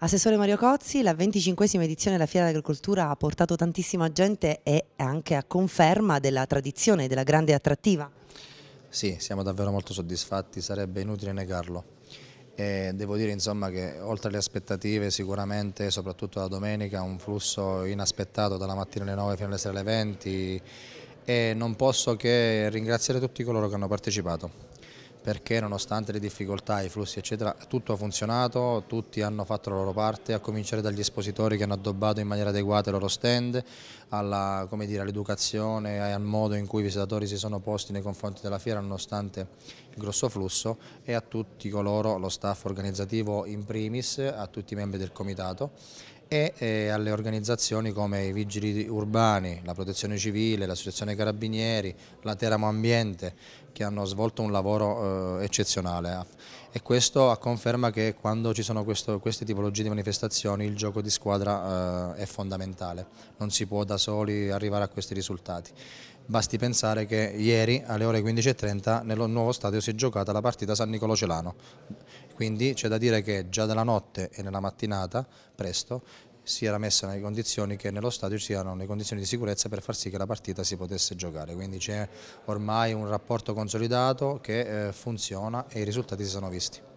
Assessore Mario Cozzi, la 25esima edizione della Fiera d'Agricoltura ha portato tantissima gente e anche a conferma della tradizione, e della grande attrattiva. Sì, siamo davvero molto soddisfatti, sarebbe inutile negarlo. E devo dire insomma, che oltre alle aspettative sicuramente, soprattutto la domenica, un flusso inaspettato dalla mattina alle 9 fino alle sera alle 20 e non posso che ringraziare tutti coloro che hanno partecipato perché nonostante le difficoltà, i flussi eccetera, tutto ha funzionato, tutti hanno fatto la loro parte, a cominciare dagli espositori che hanno addobbato in maniera adeguata i loro stand, all'educazione all e al modo in cui i visitatori si sono posti nei confronti della fiera nonostante il grosso flusso e a tutti coloro, lo staff organizzativo in primis, a tutti i membri del comitato e eh, alle organizzazioni come i vigili urbani, la protezione civile, l'associazione carabinieri, la Teramo Ambiente che hanno svolto un lavoro eh, eccezionale e questo a conferma che quando ci sono questo, queste tipologie di manifestazioni il gioco di squadra eh, è fondamentale, non si può da soli arrivare a questi risultati. Basti pensare che ieri alle ore 15.30 nel nuovo stadio si è giocata la partita San Nicolo Celano, quindi c'è da dire che già dalla notte e nella mattinata presto si era messa nelle condizioni che nello stadio ci siano le condizioni di sicurezza per far sì che la partita si potesse giocare, quindi c'è ormai un rapporto consolidato che eh, funziona e i risultati si sono visti.